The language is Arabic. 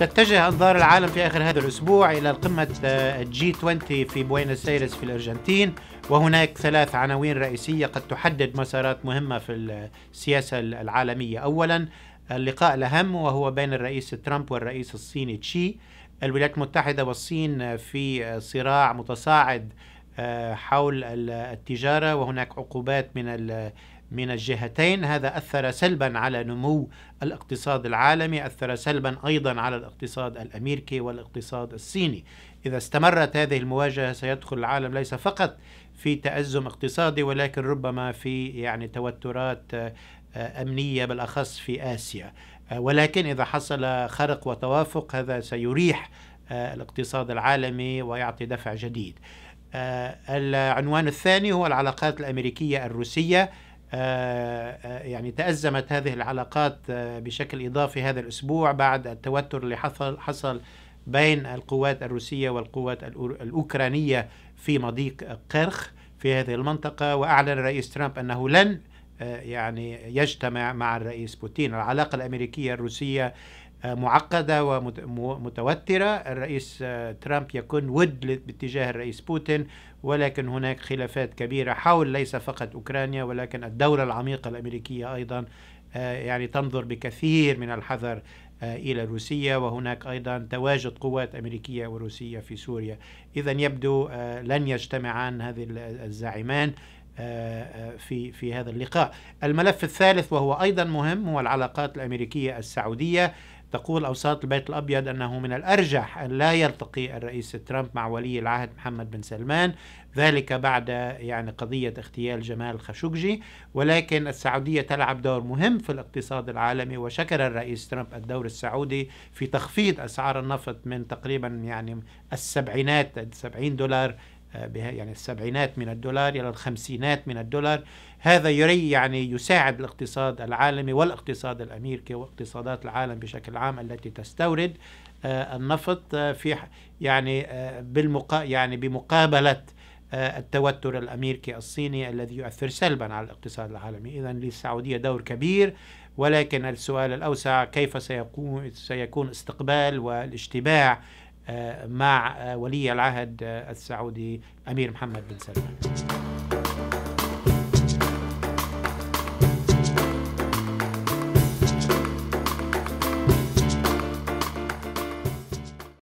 تتجه أنظار العالم في آخر هذا الأسبوع إلى قمة الجي آه، 20 في بوينس آيرس في الأرجنتين وهناك ثلاث عناوين رئيسية قد تحدد مسارات مهمة في السياسة العالمية أولا اللقاء الأهم وهو بين الرئيس ترامب والرئيس الصيني تشي الولايات المتحدة والصين في صراع متصاعد آه، حول التجارة وهناك عقوبات من من الجهتين هذا أثر سلبا على نمو الاقتصاد العالمي أثر سلبا أيضا على الاقتصاد الأمريكي والاقتصاد الصيني إذا استمرت هذه المواجهة سيدخل العالم ليس فقط في تأزم اقتصادي ولكن ربما في يعني توترات آه، آه، أمنية بالأخص في آسيا آه، ولكن إذا حصل خرق وتوافق هذا سيريح الاقتصاد العالمي ويعطي دفع جديد العنوان الثاني هو العلاقات الأمريكية الروسية آه، آه، يعني تأزمت هذه العلاقات آه، بشكل إضافي هذا الأسبوع بعد التوتر اللي حصل حصل بين القوات الروسية والقوات الأوكرانية في مضيق قرخ في هذه المنطقة وأعلن الرئيس ترامب أنه لن يعني يجتمع مع الرئيس بوتين العلاقة الأمريكية الروسية معقده ومتوتره الرئيس آه، ترامب يكون ود باتجاه الرئيس بوتين ولكن هناك خلافات كبيره حول ليس فقط اوكرانيا ولكن الدوله العميقه الامريكيه ايضا آه، يعني تنظر بكثير من الحذر آه، الى روسيا وهناك ايضا تواجد قوات امريكيه وروسيه في سوريا اذا يبدو لن يجتمعان هذه الزعيمان آه، آه، في في هذا اللقاء. الملف الثالث وهو ايضا مهم هو العلاقات الامريكيه السعوديه تقول أوساط البيت الأبيض أنه من الأرجح أن لا يلتقي الرئيس ترامب مع ولي العهد محمد بن سلمان ذلك بعد يعني قضية اغتيال جمال خاشقجي ولكن السعودية تلعب دور مهم في الاقتصاد العالمي وشكر الرئيس ترامب الدور السعودي في تخفيض أسعار النفط من تقريبا يعني السبعينات 70 دولار آه، يعني السبعينات من الدولار إلى الخمسينات من الدولار هذا يري يعني يساعد الاقتصاد العالمي والاقتصاد الأمريكي واقتصادات العالم بشكل عام التي تستورد آه، النفط آه، في يعني بالمقا يعني بمقابله التوتر الامريكي الصيني الذي يؤثر سلبا على الاقتصاد العالمي، اذا للسعوديه دور كبير ولكن السؤال الاوسع كيف سيكون سيكون استقبال والاشتباع مع ولي العهد السعودي امير محمد بن سلمان